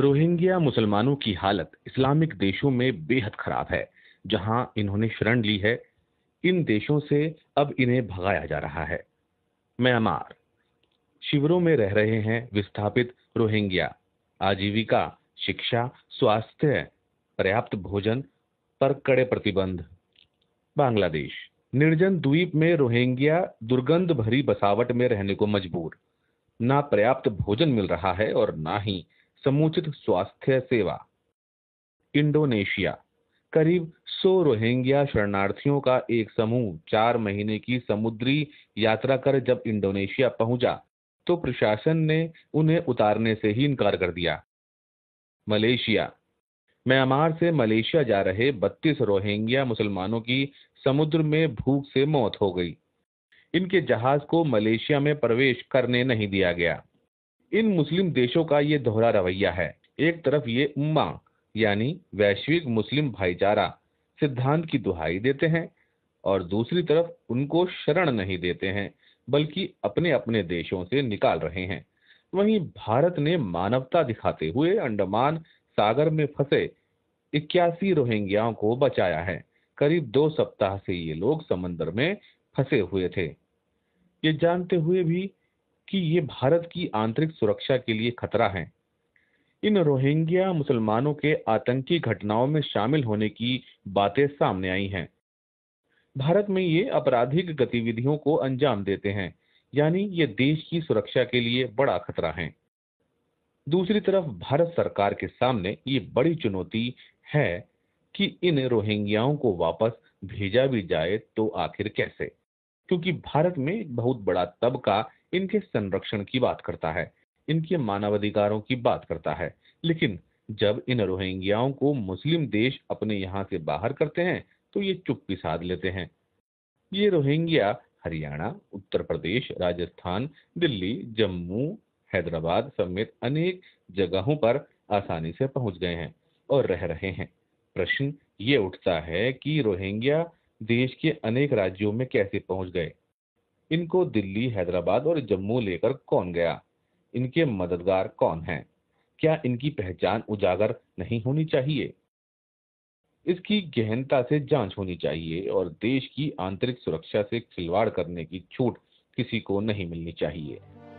Rohingya मुसलमानों की हालत इस्लामिक देशों में बेहद खराब है जहां इन्होंने शरण ली है इन देशों से अब इन्हें भगाया जा रहा है म्यांमार शिविरों में रह रहे हैं विस्थापित रोहिंग्या आजीविका शिक्षा स्वास्थ्य पर्याप्त भोजन पर कड़े प्रतिबंध बांग्लादेश निर्जन द्वीप में रोहिंग्या दुर्गंध भरी बसावट में रहने को मजबूर ना पर्याप्त भोजन मिल रहा है और ना ही समुचित स्वास्थ्य सेवा इंडोनेशिया करीब 100 रोहिंग्या शरणार्थियों का एक समूह चार महीने की समुद्री यात्रा कर जब इंडोनेशिया पहुंचा तो प्रशासन ने उन्हें उतारने से ही इनकार कर दिया मलेशिया म्यांमार से मलेशिया जा रहे 32 रोहिंग्या मुसलमानों की समुद्र में भूख से मौत हो गई इनके जहाज को मलेशिया में प्रवेश करने नहीं दिया गया इन मुस्लिम देशों का ये दोहरा रवैया है एक तरफ ये उम्मा यानी वैश्विक मुस्लिम भाईचारा सिद्धांत की दुहाई देते हैं और दूसरी तरफ उनको शरण नहीं देते हैं बल्कि अपने अपने देशों से निकाल रहे हैं वहीं भारत ने मानवता दिखाते हुए अंडमान सागर में फंसे इक्यासी रोहिंग्याओं को बचाया है करीब दो सप्ताह से ये लोग समंदर में फंसे हुए थे ये जानते हुए भी कि ये भारत की आंतरिक सुरक्षा के लिए खतरा है इन रोहिंग्या मुसलमानों के आतंकी घटनाओं में शामिल होने की बातें सामने आई हैं भारत में ये आपराधिक गतिविधियों को अंजाम देते हैं यानी ये देश की सुरक्षा के लिए बड़ा खतरा है दूसरी तरफ भारत सरकार के सामने ये बड़ी चुनौती है कि इन रोहिंग्याओं को वापस भेजा भी जाए तो आखिर कैसे क्योंकि भारत में बहुत बड़ा तबका इनके संरक्षण की बात करता है इनके मानवाधिकारों की बात करता है लेकिन जब इन रोहिंग्याओं को मुस्लिम देश अपने यहाँ से बाहर करते हैं तो ये चुप्पी साध लेते हैं ये रोहिंग्या हरियाणा उत्तर प्रदेश राजस्थान दिल्ली जम्मू हैदराबाद समेत अनेक जगहों पर आसानी से पहुंच गए हैं और रह रहे हैं प्रश्न ये उठता है कि रोहिंग्या देश के अनेक राज्यों में कैसे पहुंच गए इनको दिल्ली हैदराबाद और जम्मू लेकर कौन गया इनके मददगार कौन हैं क्या इनकी पहचान उजागर नहीं होनी चाहिए इसकी गहनता से जांच होनी चाहिए और देश की आंतरिक सुरक्षा से खिलवाड़ करने की छूट किसी को नहीं मिलनी चाहिए